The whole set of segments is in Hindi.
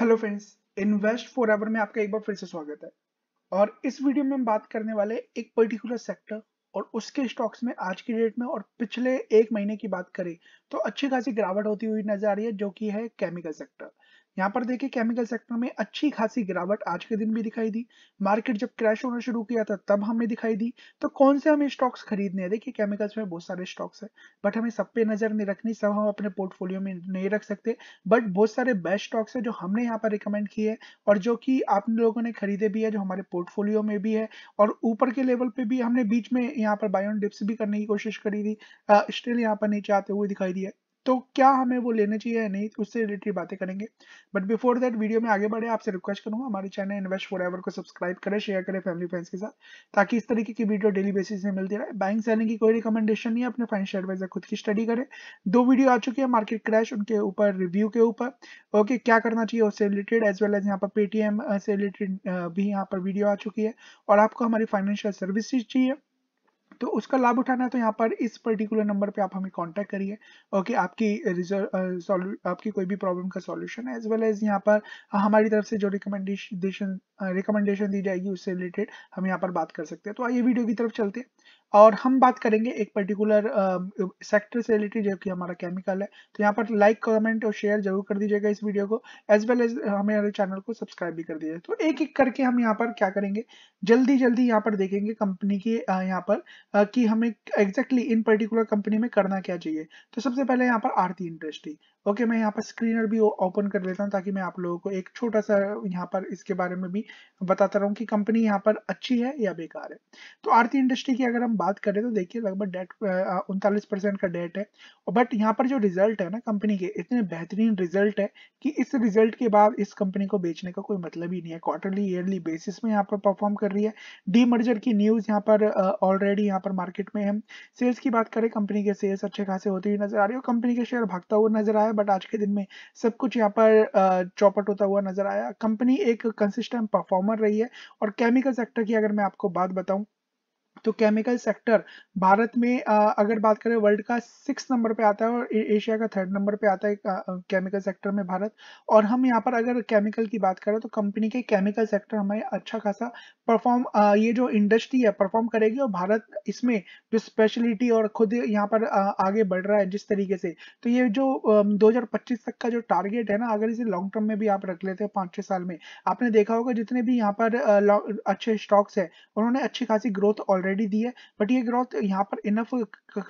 hello friends Invest Forever में आपका एक बार फिर से स्वागत है और इस वीडियो में हम बात करने वाले एक पर्टिकुलर सेक्टर और उसके स्टॉक्स में आज की डेट में और पिछले एक महीने की बात करें तो अच्छी खासी गिरावट होती हुई नजर आ रही है जो कि है केमिकल सेक्टर यहाँ पर देखिए केमिकल सेक्टर में अच्छी खासी गिरावट आज के दिन भी दिखाई दी मार्केट जब क्रैश होना शुरू किया था तब हमें दिखाई दी तो कौन से हमें स्टॉक्स खरीदने हैं देखिए केमिकल्स में बहुत सारे स्टॉक्स है बट हमें सब पे नजर नहीं रखनी सब हम अपने पोर्टफोलियो में नहीं रख सकते बट बहुत सारे बेस्ट स्टॉक्स है जो हमने यहाँ पर रिकमेंड किए और जो की आप लोगों ने खरीदे भी है जो हमारे पोर्टफोलियो में भी है और ऊपर के लेवल पे भी हमने बीच में यहाँ पर बायोन डिप्स भी करने की कोशिश करी थी स्टिल यहाँ पर नीचे आते हुए दिखाई दिया तो क्या हमें वो लेना चाहिए या नहीं उससे रिलेटेड बातें करेंगे बट बिफोर दैट वीडियो में आगे बढ़े आपसे रिक्वेस्ट करूंगा हमारे चैनल इन्वेस्ट फॉर को सब्सक्राइब करें शेयर करें फैमिली फ्रेंड्स के साथ ताकि इस तरीके की वीडियो डेली बेसिस में मिलती रहे बैंक सेलिंग की कोई रिकमेंडेशन नहीं है अपने फाइनेंशियल एडवाइजर खुद की स्टडी करें दो वीडियो आ चुकी है मार्केट क्रैश उनके ऊपर रिव्यू के ऊपर ओके क्या करना चाहिए उससे रिलेटेड एज वेल एज यहाँ पर पेटीएम uh, से रिलेटेड uh, भी यहाँ पर वीडियो आ चुकी है और आपको हमारी फाइनेंशियल सर्विसेज चाहिए तो उसका लाभ उठाना है तो यहाँ पर इस पर्टिकुलर नंबर पे आप हमें कांटेक्ट करिए ओके आपकी रिजल्ट आपकी कोई भी प्रॉब्लम का सॉल्यूशन है एज वेल एज यहाँ पर हमारी तरफ से जो रिकमेंडेशन रिकमेंडेशन दी जाएगी उससे रिलेटेड हम यहाँ पर बात कर सकते हैं तो आइए वीडियो की तरफ चलते हैं और हम बात करेंगे एक पर्टिकुलर सेक्टर um, से रिलेटेड जो कि हमारा केमिकल है तो यहाँ पर लाइक कमेंट और शेयर जरूर कर दीजिएगा इस वीडियो को एज वेल एज हमारे चैनल को सब्सक्राइब भी कर दीजिएगा तो एक एक करके हम यहाँ पर क्या करेंगे जल्दी जल्दी यहाँ पर देखेंगे कंपनी की uh, यहाँ पर uh, कि हमें एग्जैक्टली इन पर्टिकुलर कंपनी में करना क्या चाहिए तो सबसे पहले यहाँ पर आरती इंडस्ट्री ओके मैं यहाँ पर स्क्रीनर भी ओपन कर देता हूँ ताकि मैं आप लोगों को एक छोटा सा यहाँ पर इसके बारे में भी बताता रहूँ कि कंपनी यहाँ पर अच्छी है या बेकार है तो आरती इंडस्ट्री की अगर हम बात करें तो देखिए लगभग डेट उनतालीस परसेंट का डेट है बट यहाँ पर जो रिजल्ट है ना कंपनी के इतने बेहतरीन रिजल्ट है कि इस रिजल्ट के बाद इस कंपनी को बेचने का कोई मतलब ही नहीं है क्वार्टरली ईयरली बेसिस में यहाँ पर परफॉर्म कर रही है डी मर्जर की न्यूज़ यहाँ पर ऑलरेडी यहाँ पर मार्केट में है सेल्स की बात करें कंपनी के सेल्स अच्छे खासे होते हुए नजर आ रही है और कंपनी के शेयर भागता हुआ नजर आया है बट आज के दिन में सब कुछ यहाँ पर चौपट होता हुआ नजर आया कंपनी एक कंसिस्टेंट परफॉर्मर रही है और केमिकल सेक्टर की अगर मैं आपको बात बताऊं तो केमिकल सेक्टर भारत में अगर बात करें वर्ल्ड का सिक्स नंबर पे आता है और एशिया का थर्ड नंबर पे आता है केमिकल सेक्टर में भारत और हम यहाँ पर अगर केमिकल की बात करें तो कंपनी के केमिकल सेक्टर हमें अच्छा खासा परफॉर्म ये जो इंडस्ट्री है परफॉर्म करेगी और भारत इसमें जो स्पेशलिटी और खुद यहाँ पर आगे बढ़ रहा है जिस तरीके से तो ये जो दो तक का जो टारगेट है ना अगर इसे लॉन्ग टर्म में भी आप रख लेते हैं पाँच छः साल में आपने देखा होगा जितने भी यहाँ पर अच्छे स्टॉक्स है उन्होंने अच्छी खासी ग्रोथ ऑलरेडी ऑलरेडी दी है बट ये ग्रोथ यहाँ पर इनफ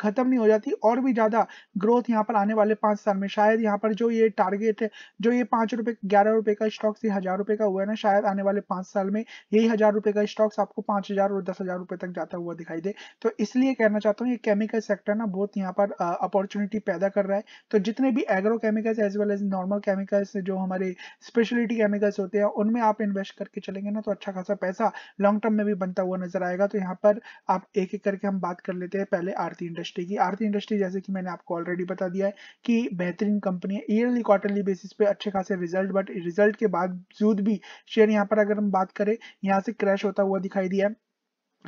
खत्म नहीं हो जाती और भी ज्यादा ग्रोथ यहाँ पर आने वाले पांच साल में शायद यहाँ पर जो ये टारगेट है जो ये पांच रुपए ग्यारह रुपए का स्टॉक्स ये हजार रुपए का हुआ है ना शायद आने वाले पांच साल में यही हजार रुपए का स्टॉक्स आपको पांच हजार और दस हजार रुपए तक जाता हुआ दिखाई दे तो इसलिए कहना चाहता हूँ ये केमिकल सेक्टर ना बहुत यहाँ पर अपॉर्चुनिटी पैदा कर रहा है तो जितने भी agro chemicals as well as normal chemicals जो हमारे स्पेशलिटी केमिकल्स होते हैं उनमें आप इन्वेस्ट करके चलेंगे ना तो अच्छा खासा पैसा लॉन्ग टर्म में भी बनता हुआ नजर आएगा तो यहाँ पर आप एक एक करके हम बात कर लेते हैं पहले आरती इंडस्ट्री की आरती इंडस्ट्री जैसे कि मैंने आपको ऑलरेडी बता दिया है कि बेहतरीन कंपनी है ईयरली क्वार्टरली बेसिस पे अच्छे खासे रिजल्ट बट रिजल्ट के बावजूद भी शेयर यहाँ पर अगर हम बात करें यहाँ से क्रैश होता हुआ दिखाई दिया है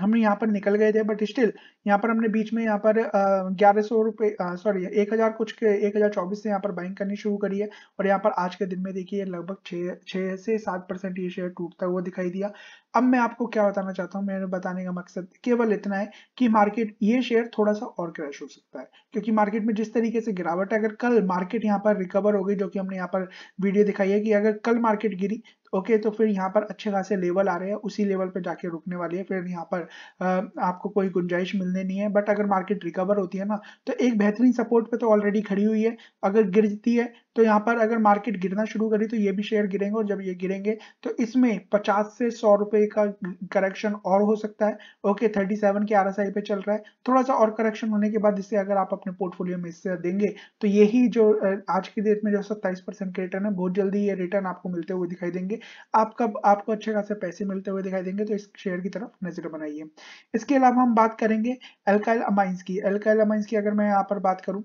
हम यहाँ पर निकल गए थे बट स्टिल यहाँ पर हमने बीच में यहाँ पर ग्यारह सौ रुपये सॉरी एक हज़ार कुछ के एक हज़ार चौबीस से यहाँ पर बाइंग करनी शुरू करी है और यहाँ पर आज के दिन में देखिए लगभग छः छः से सात परसेंट ये शेयर टूटता हुआ दिखाई दिया अब मैं आपको क्या बताना चाहता हूँ मेरे बताने का मकसद केवल इतना है कि मार्केट ये शेयर थोड़ा सा और क्रैश हो सकता है क्योंकि मार्केट में जिस तरीके से गिरावट है अगर कल मार्केट यहाँ पर रिकवर हो गई जो कि हमने यहाँ पर वीडियो दिखाई है कि अगर कल मार्केट गिरी ओके okay, तो फिर यहाँ पर अच्छे खासे लेवल आ रहे हैं उसी लेवल पे जाके रुकने वाली है फिर यहाँ पर आपको कोई गुंजाइश मिल बदलने नहीं है बट अगर मार्केट रिकवर होती है ना तो एक बेहतरीन सपोर्ट पे तो ऑलरेडी खड़ी हुई है अगर गिरती है तो यहाँ पर अगर मार्केट गिरना शुरू करी तो ये भी शेयर गिरेंगे और जब ये गिरेंगे तो इसमें 50 से सौ रुपए का करेक्शन और हो सकता है ओके 37 के आरएसआई पे चल रहा है थोड़ा सा और करेक्शन होने के बाद इससे अगर आप अपने पोर्टफोलियो में इससे देंगे तो यही जो आज की डेट में जो सत्ताईस परसेंट के रिटर्न है बहुत जल्दी ये रिटर्न आपको मिलते हुए दिखाई देंगे आपका आपको अच्छे खासे पैसे मिलते हुए दिखाई देंगे तो इस शेयर की तरफ नजर बनाइए इसके अलावा हम बात करेंगे एल्काइल अमाइंस की एल्काइल अमाइंस की अगर मैं यहाँ पर बात करूँ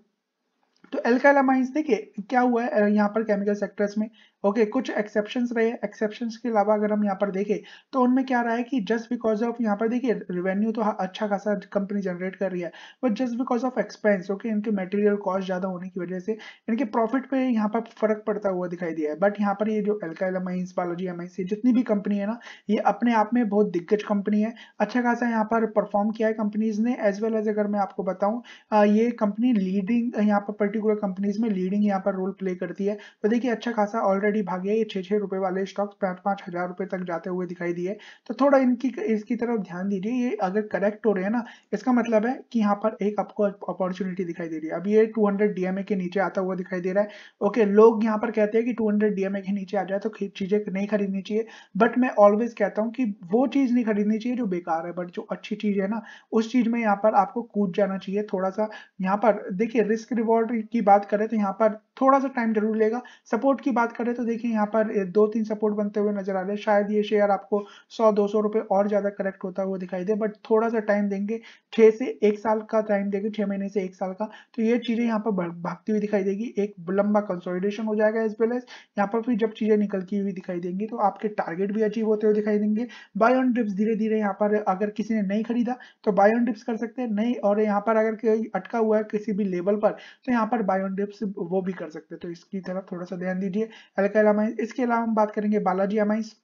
तो एल्काइल अमाइंस देखिए क्या हुआ है यहाँ पर केमिकल सेक्टर्स में ओके okay, कुछ एक्सेप्शन रहे एक्सेप्शन के अलावा अगर हम यहाँ पर देखें तो उनमें क्या रहा है कि जस्ट बिकॉज ऑफ यहाँ पर देखिए रेवेन्यू तो अच्छा खासा कंपनी जनरेट कर रही है but just because of expense okay इनके मटेरियल कॉस्ट ज़्यादा होने की वजह से इनके प्रॉफिट पे यहाँ पर फर्क पड़ता हुआ दिखाई दिया है बट यहाँ पर ये जो एल्काइल अमाइंस बायोलॉजी अमाइंस जितनी भी कंपनी है ना ये अपने आप में बहुत दिग्गज कंपनी है अच्छा खासा यहाँ पर परफॉर्म किया है कंपनीज ने एज वेल एज अगर मैं आपको बताऊँ ये कंपनी लीडिंग यहाँ पर पर्टिकुलर कंपनीज में लीडिंग यहाँ पर रोल प्ले करती है तो देखिए अच्छा खासा ऑलरेडी ऑलरेडी भागे ये छह छह रुपए वाले स्टॉक्स पांच पांच हज़ार रुपए तक जाते हुए दिखाई दिए तो थोड़ा इनकी इसकी तरफ ध्यान दीजिए ये अगर करेक्ट हो रहे हैं ना इसका मतलब है कि यहाँ पर एक आपको अपॉर्चुनिटी दिखाई दे रही है अभी ये 200 डीएमए के नीचे आता हुआ दिखाई दे रहा है ओके लोग यहाँ पर कहते हैं कि 200 डीएमए के नीचे आ जाए तो चीज़ें नहीं खरीदनी चाहिए बट मैं ऑलवेज कहता हूँ कि वो चीज़ नहीं खरीदनी चाहिए जो बेकार है बट जो अच्छी चीज़ है ना उस चीज़ में यहाँ पर आपको कूद जाना चाहिए थोड़ा सा यहाँ पर देखिए रिस्क रिवॉर्ड की बात करें तो यहाँ पर थोड़ा सा टाइम जरूर लेगा सपोर्ट की बात करें तो तो देखिए यहाँ पर दो तीन सपोर्ट बनते हुए नजर आ रहे हैं शायद ये शेयर आपको 100-200 रुपए और ज्यादा करेक्ट होता हुआ दिखाई दे बट थोड़ा सा टाइम देंगे छह से एक साल का टाइम देंगे छह महीने से एक साल का तो ये चीजें यहाँ पर भागती हुई दिखाई देगी एक लंबा कंसोलिडेशन हो जाएगा एज वेल एज यहाँ पर फिर जब चीजें निकलती हुई दिखाई देंगी तो आपके टारगेट भी अचीव होते हुए दिखाई देंगे बाय ऑन ड्रिप्स धीरे धीरे यहाँ पर अगर किसी ने नहीं खरीदा तो बाय ऑन ड्रिप्स कर सकते हैं नहीं और यहाँ पर अगर कोई अटका हुआ है किसी भी लेवल पर तो यहाँ पर बाय ऑन ड्रिप्स वो भी कर सकते हैं तो इसकी तरफ थोड़ा सा ध्यान दीजिए अल्काइल अमाइंस इसके अलावा हम बात करेंगे बालाजी अमाइंस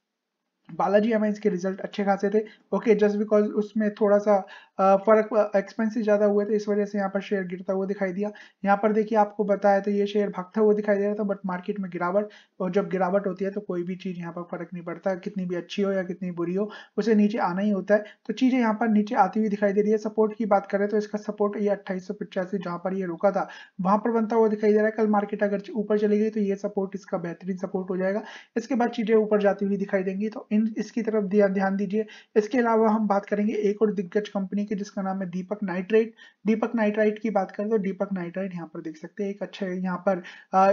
बालाजी अमाइंस के रिजल्ट अच्छे खासे थे ओके जस्ट बिकॉज उसमें थोड़ा सा फर्क एक्सपेंसिस ज़्यादा हुए थे तो इस वजह से यहाँ पर शेयर गिरता हुआ दिखाई दिया यहाँ पर देखिए आपको बताया तो ये शेयर भागता हुआ दिखाई दे रहा था बट मार्केट में गिरावट और जब गिरावट होती है तो कोई भी चीज़ यहाँ पर फर्क नहीं पड़ता कितनी भी अच्छी हो या कितनी बुरी हो उसे नीचे आना ही होता है तो चीज़ें यहाँ पर नीचे आती हुई दिखाई दे रही है सपोर्ट की बात करें तो इसका सपोर्ट ये अट्ठाईस सौ पिचासी पर ये रुका था वहां पर बनता हुआ दिखाई दे रहा है कल मार्केट अगर ऊपर चली गई तो ये सपोर्ट इसका बेहतरीन सपोर्ट हो जाएगा इसके बाद चीज़ें ऊपर जाती हुई दिखाई देंगी तो इन इसकी तरफ ध्यान दीजिए इसके अलावा हम बात करेंगे एक और दिग्गज कंपनी कंपनी की जिसका नाम है दीपक नाइट्राइट दीपक नाइट्राइट की बात करें तो दीपक नाइट्राइट यहाँ पर देख सकते हैं एक अच्छा यहाँ पर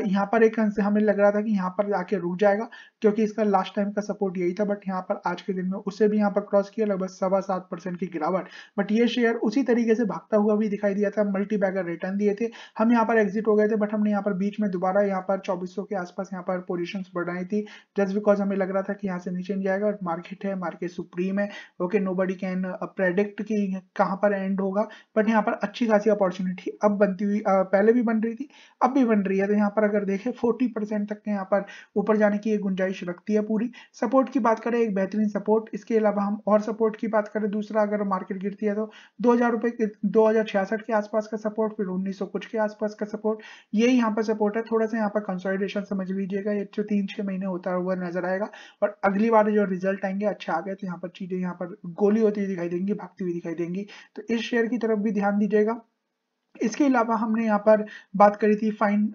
यहाँ पर एक हमें लग रहा था कि यहाँ पर आके रुक जाएगा क्योंकि इसका लास्ट टाइम का सपोर्ट यही था बट यहाँ पर आज के दिन में उसे भी यहाँ पर क्रॉस किया लगभग सवा सात परसेंट की गिरावट बट ये शेयर उसी तरीके से भागता हुआ भी दिखाई दिया था मल्टी बैगर रिटर्न दिए थे हम यहाँ पर एग्जिट हो गए थे बट हमने यहाँ पर बीच में दोबारा यहाँ पर चौबीस के आसपास यहाँ पर पोजिशन बढ़ाई थी जस्ट बिकॉज हमें लग रहा था कि यहाँ से नीचे नहीं जाएगा मार्केट है मार्केट सुप्रीम है ओके नो कैन प्रेडिक्ट की कहाँ पर एंड होगा बट यहाँ पर अच्छी खासी अपॉर्चुनिटी अब बनती हुई पहले भी बन रही थी अब भी बन रही है तो यहाँ पर अगर देखें फोर्टी परसेंट तक यहाँ पर ऊपर जाने की एक गुंजाइश रखती है पूरी सपोर्ट की बात करें एक बेहतरीन सपोर्ट इसके अलावा हम और सपोर्ट की बात करें दूसरा अगर मार्केट गिरती है तो दो हजार रुपए छियासठ के आसपास का सपोर्ट फिर उन्नीस सौ कुछ के आसपास का सपोर्ट ये यहाँ पर सपोर्ट है थोड़ा सा यहाँ पर कंसोलिडेशन समझ लीजिएगा ये जो तीन छह महीने होता हुआ नजर आएगा और अगली बार जो रिजल्ट आएंगे अच्छा आ गया तो यहाँ पर चीजें यहाँ पर गोली होती हुई दिखाई देंगी भागती हुई दिखाई देंगी मिलेंगी तो इस शेयर की तरफ भी ध्यान दीजिएगा इसके अलावा हमने यहाँ पर बात करी थी फाइन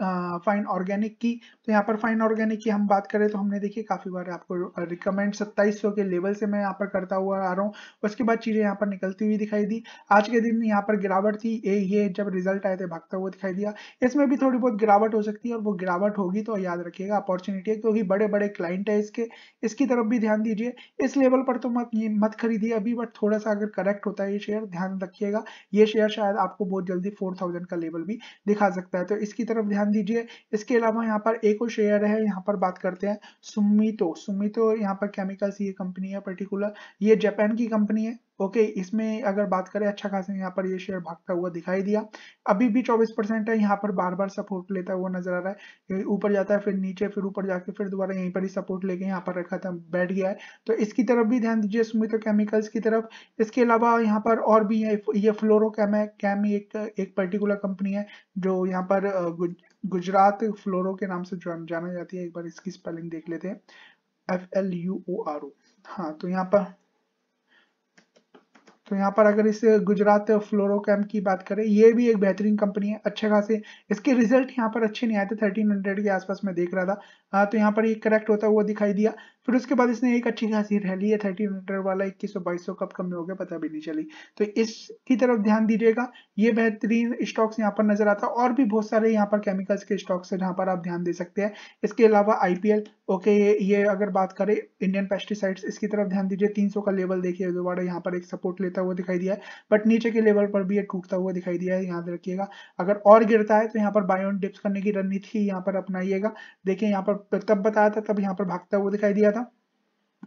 फाइन ऑर्गेनिक की तो यहाँ पर फाइन ऑर्गेनिक की हम बात करें तो हमने देखिए काफ़ी बार आपको रिकमेंड 2700 के लेवल से मैं यहाँ पर करता हुआ आ रहा हूँ उसके बाद चीज़ें यहाँ पर निकलती हुई दिखाई दी आज के दिन यहाँ पर गिरावट थी ए ये जब रिजल्ट आए थे भागता हुआ दिखाई दिया इसमें भी थोड़ी बहुत गिरावट हो सकती है और वो गिरावट होगी तो याद रखिएगा अपॉर्चुनिटी है क्योंकि बड़े बड़े क्लाइंट है इसके इसकी तरफ भी ध्यान दीजिए इस लेवल पर तो मत मत खरीदिए अभी बट थोड़ा सा अगर करेक्ट होता है ये शेयर ध्यान रखिएगा ये शेयर शायद आपको बहुत जल्दी फोर थाउजेंड का लेवल भी दिखा सकता है तो इसकी तरफ ध्यान दीजिए इसके अलावा यहाँ पर एक और शेयर है यहाँ पर बात करते हैं सुमितो सुमितो यहाँ पर केमिकल्स ये कंपनी है पर्टिकुलर ये जापान की कंपनी है ओके okay, इसमें अगर बात करें अच्छा खासा यहाँ पर ये शेयर भागता हुआ दिखाई दिया अभी भी 24 परसेंट है यहाँ पर बार बार सपोर्ट लेता हुआ नजर आ रहा है ऊपर जाता है फिर नीचे फिर ऊपर जाके फिर दोबारा यहीं पर ही सपोर्ट लेके यहाँ पर रखा था बैठ गया है तो इसकी तरफ भी ध्यान दीजिए सुमितो केमिकल्स की तरफ इसके अलावा यहाँ पर और भी है ये फ्लोरो कैम है कैम एक एक पर्टिकुलर कंपनी है जो यहाँ पर गुजरात फ्लोरो के नाम से जाना जाती है एक बार इसकी स्पेलिंग देख लेते हैं F L U O R O हाँ तो यहाँ पर तो यहाँ पर अगर इस गुजरात फ्लोरोकैम की बात करें ये भी एक बेहतरीन कंपनी है अच्छे खासे इसके रिजल्ट यहाँ पर अच्छे नहीं आए थे थर्टीन हंड्रेड के आसपास में देख रहा था आ, हाँ, तो यहाँ पर ये करेक्ट होता हुआ दिखाई दिया फिर उसके बाद इसने एक अच्छी खासी रैली है थर्टी मीटर वाला इक्कीस सौ बाईस सौ कब कम में हो गया पता भी नहीं चली तो इसकी तरफ ध्यान दीजिएगा ये बेहतरीन स्टॉक्स यहाँ पर नजर आता है और भी बहुत सारे यहाँ पर केमिकल्स के स्टॉक्स है जहाँ पर आप ध्यान दे सकते हैं इसके अलावा आईपीएल ओके ये ये अगर बात करें इंडियन पेस्टिसाइड्स इसकी तरफ ध्यान दीजिए तीन का लेवल देखिए दोबारा यहाँ पर एक सपोर्ट लेता हुआ दिखाई दिया है बट नीचे के लेवल पर भी ये टूटता हुआ दिखाई दिया है याद रखिएगा अगर और गिरता है तो यहाँ पर बायोन डिप्स करने की रणनीति यहाँ पर अपनाइएगा देखिए यहाँ पर तब बताया था तब यहाँ पर भागता हुआ दिखाई दिया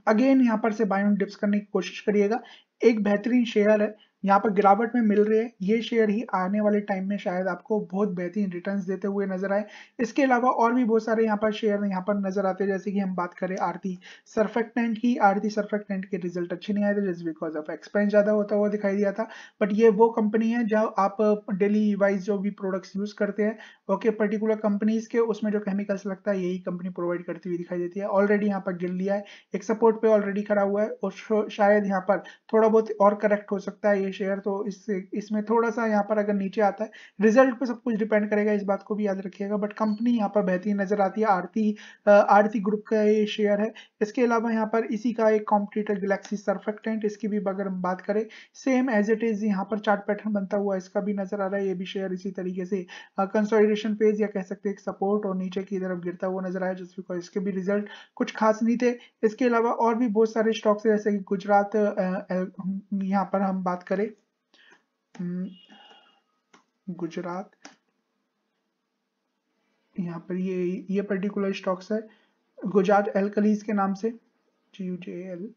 अगेन यहाँ पर से बाय ऑन डिप्स करने की कोशिश करिएगा एक बेहतरीन शेयर है यहाँ पर गिरावट में मिल रही है ये शेयर ही आने वाले टाइम में शायद आपको बहुत बेहतरीन रिटर्न्स देते हुए नजर आए इसके अलावा और भी बहुत सारे यहाँ पर शेयर यहाँ पर नजर आते हैं जैसे कि हम बात करें आरती सर्फेक्टेंट की आरती सर्फेक्टेंट के रिजल्ट अच्छे नहीं आए थे जस्ट बिकॉज ऑफ एक्सपेंस ज्यादा होता हुआ दिखाई दिया था बट ये वो कंपनी है जहाँ आप डेली वाइज जो भी प्रोडक्ट्स यूज करते हैं ओके पर्टिकुलर कंपनीज के उसमें जो केमिकल्स लगता है यही कंपनी प्रोवाइड करती हुई दिखाई देती है ऑलरेडी यहाँ पर गिर लिया है एक सपोर्ट पे ऑलरेडी खड़ा हुआ है और शायद यहाँ पर थोड़ा बहुत और करेक्ट हो सकता है ये शेयर तो इससे इसमें थोड़ा सा यहाँ पर अगर नीचे आता है रिजल्ट पे सब कुछ डिपेंड करेगा इस बात को भी याद रखिएगा बट कंपनी यहाँ पर बेहतरीन नजर आती है आरती आरती ग्रुप का ये शेयर है इसके अलावा यहाँ पर इसी का एक कॉम्पिटिटर गलेक्सी सर्फेक्टेंट इसकी भी अगर हम बात करें सेम एज इट इज यहाँ पर चार्ट पैटर्न बनता हुआ इसका भी नजर आ रहा है ये भी शेयर इसी तरीके से कंसोलिडेशन कंसोलिडेशन फेज या कह सकते हैं सपोर्ट और नीचे की तरफ गिरता हुआ नजर आया जिस बिकॉज इसके भी रिजल्ट कुछ खास नहीं थे इसके अलावा और भी बहुत सारे स्टॉक्स है जैसे कि गुजरात यहाँ पर हम बात करें हम्म, गुजरात यहाँ पर ये ये पर्टिकुलर स्टॉक्स है गुजरात एल्कलीज के नाम से जी यू जे एल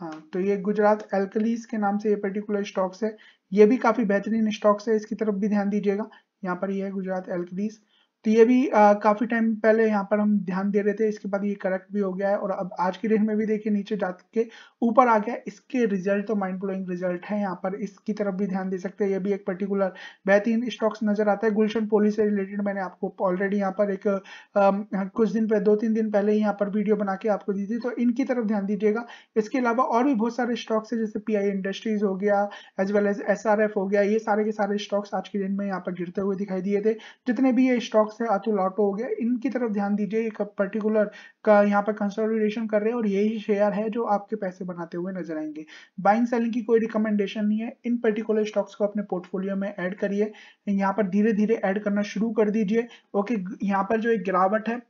हाँ तो ये गुजरात एल्कलीज के नाम से ये पर्टिकुलर स्टॉक्स है ये भी काफी बेहतरीन स्टॉक्स है इसकी तरफ भी ध्यान दीजिएगा यहाँ पर ये है गुजरात एल्करीज तो ये भी आ, काफी टाइम पहले यहाँ पर हम ध्यान दे रहे थे इसके बाद ये करेक्ट भी हो गया है और अब आज की डेट में भी देखिए नीचे जाके ऊपर आ गया इसके रिजल्ट तो माइंड ब्लोइंग रिजल्ट है यहाँ पर इसकी तरफ भी ध्यान दे सकते हैं ये भी एक पर्टिकुलर बेहतरीन स्टॉक्स नजर आता है गुलशन पोली से रिलेटेड मैंने आपको ऑलरेडी यहाँ पर एक आ, हाँ, कुछ दिन पहले दो तीन दिन पहले ही यहाँ पर वीडियो बना के आपको दी थी तो इनकी तरफ ध्यान दीजिएगा इसके अलावा और भी बहुत सारे स्टॉक्स है जैसे पी इंडस्ट्रीज हो गया एज वेल एज एस हो गया ये सारे के सारे स्टॉक्स आज के डेट में यहाँ पर गिरते हुए दिखाई दिए थे जितने भी ये स्टॉक स्टॉक्स है अतुल ऑटो हो गया इनकी तरफ ध्यान दीजिए एक पर्टिकुलर का यहाँ पर कंसोलिडेशन कर रहे हैं और यही शेयर है जो आपके पैसे बनाते हुए नजर आएंगे बाइंग सेलिंग की कोई रिकमेंडेशन नहीं है इन पर्टिकुलर स्टॉक्स को अपने पोर्टफोलियो में ऐड करिए यहाँ पर धीरे धीरे ऐड करना शुरू कर दीजिए ओके यहाँ पर जो एक गिरावट है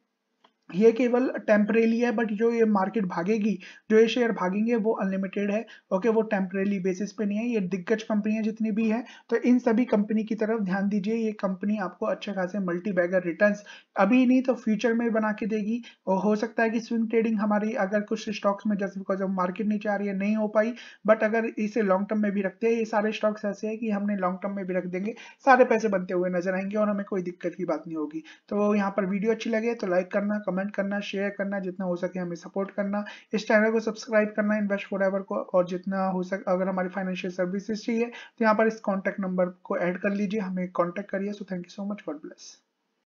ये केवल टेम्परेली है बट जो ये मार्केट भागेगी जो ये शेयर भागेंगे वो अनलिमिटेड है ओके वो टेम्परेली बेसिस पे नहीं है ये दिग्गज कंपनियां जितनी भी हैं तो इन सभी कंपनी की तरफ ध्यान दीजिए ये कंपनी आपको अच्छे खासे मल्टी बैगर रिटर्न अभी नहीं तो फ्यूचर में बना के देगी और हो सकता है कि स्विंग ट्रेडिंग हमारी अगर कुछ स्टॉक्स में जैसे बिकॉज ऑफ मार्केट नीचे आ रही है नहीं हो पाई बट अगर इसे लॉन्ग टर्म में भी रखते हैं ये सारे स्टॉक्स ऐसे है कि हमने लॉन्ग टर्म में भी रख देंगे सारे पैसे बनते हुए नजर आएंगे और हमें कोई दिक्कत की बात नहीं होगी तो यहाँ पर वीडियो अच्छी लगे तो लाइक करना कमेंट कमेंट करना शेयर करना जितना हो सके हमें सपोर्ट करना इस चैनल को सब्सक्राइब करना इन्वेस्ट फॉर एवर को और जितना हो सके अगर हमारी फाइनेंशियल सर्विसेज चाहिए तो यहाँ पर इस कॉन्टैक्ट नंबर को ऐड कर लीजिए हमें कॉन्टैक्ट करिए so thank you so much God bless